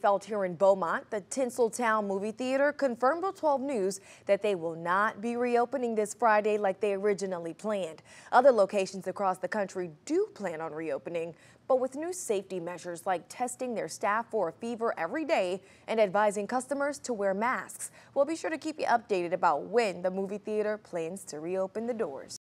Felt here in Beaumont, the Tinseltown Movie Theater confirmed to 12 News that they will not be reopening this Friday like they originally planned. Other locations across the country do plan on reopening, but with new safety measures like testing their staff for a fever every day and advising customers to wear masks. We'll be sure to keep you updated about when the movie theater plans to reopen the doors.